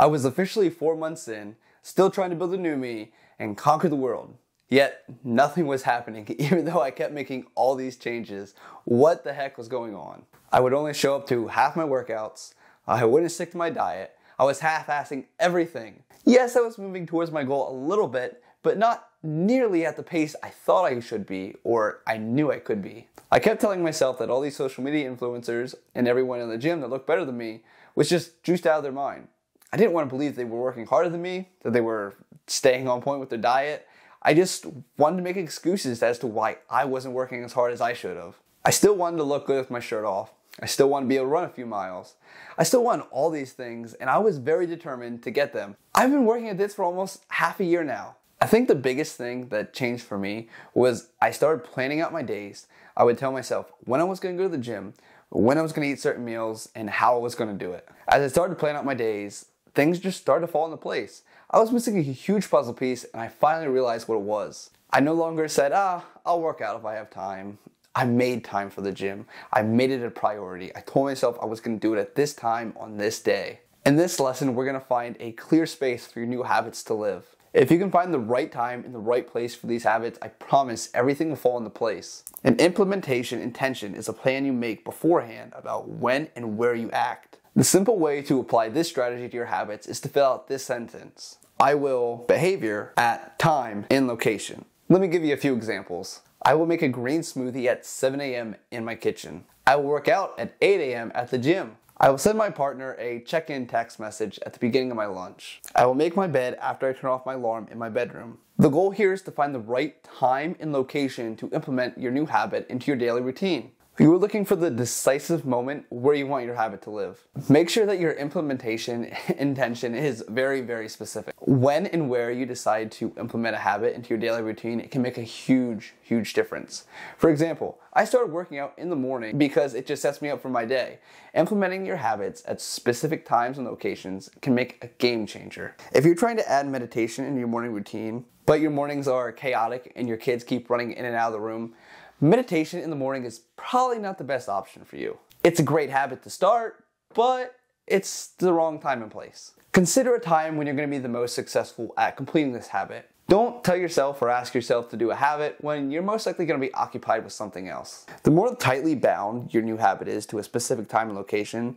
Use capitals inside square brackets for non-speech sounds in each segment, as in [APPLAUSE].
I was officially four months in, still trying to build a new me and conquer the world. Yet, nothing was happening, [LAUGHS] even though I kept making all these changes. What the heck was going on? I would only show up to half my workouts, I wouldn't stick to my diet, I was half assing everything. Yes, I was moving towards my goal a little bit, but not nearly at the pace I thought I should be or I knew I could be. I kept telling myself that all these social media influencers and everyone in the gym that looked better than me was just juiced out of their mind. I didn't want to believe they were working harder than me, that they were staying on point with their diet. I just wanted to make excuses as to why I wasn't working as hard as I should have. I still wanted to look good with my shirt off. I still wanted to be able to run a few miles. I still wanted all these things, and I was very determined to get them. I've been working at this for almost half a year now. I think the biggest thing that changed for me was I started planning out my days. I would tell myself when I was gonna go to the gym, when I was gonna eat certain meals, and how I was gonna do it. As I started planning out my days, things just started to fall into place. I was missing a huge puzzle piece and I finally realized what it was. I no longer said, ah, I'll work out if I have time. I made time for the gym. I made it a priority. I told myself I was gonna do it at this time on this day. In this lesson, we're gonna find a clear space for your new habits to live. If you can find the right time and the right place for these habits, I promise everything will fall into place. An implementation intention is a plan you make beforehand about when and where you act. The simple way to apply this strategy to your habits is to fill out this sentence. I will behavior at time and location. Let me give you a few examples. I will make a green smoothie at 7 a.m. in my kitchen. I will work out at 8 a.m. at the gym. I will send my partner a check in text message at the beginning of my lunch. I will make my bed after I turn off my alarm in my bedroom. The goal here is to find the right time and location to implement your new habit into your daily routine you are looking for the decisive moment where you want your habit to live. Make sure that your implementation [LAUGHS] intention is very, very specific. When and where you decide to implement a habit into your daily routine, it can make a huge, huge difference. For example, I started working out in the morning because it just sets me up for my day. Implementing your habits at specific times and locations can make a game changer. If you're trying to add meditation into your morning routine, but your mornings are chaotic and your kids keep running in and out of the room, Meditation in the morning is probably not the best option for you. It's a great habit to start, but it's the wrong time and place. Consider a time when you're gonna be the most successful at completing this habit. Don't tell yourself or ask yourself to do a habit when you're most likely going to be occupied with something else. The more tightly bound your new habit is to a specific time and location,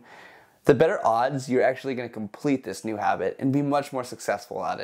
the better odds you're actually going to complete this new habit and be much more successful at it.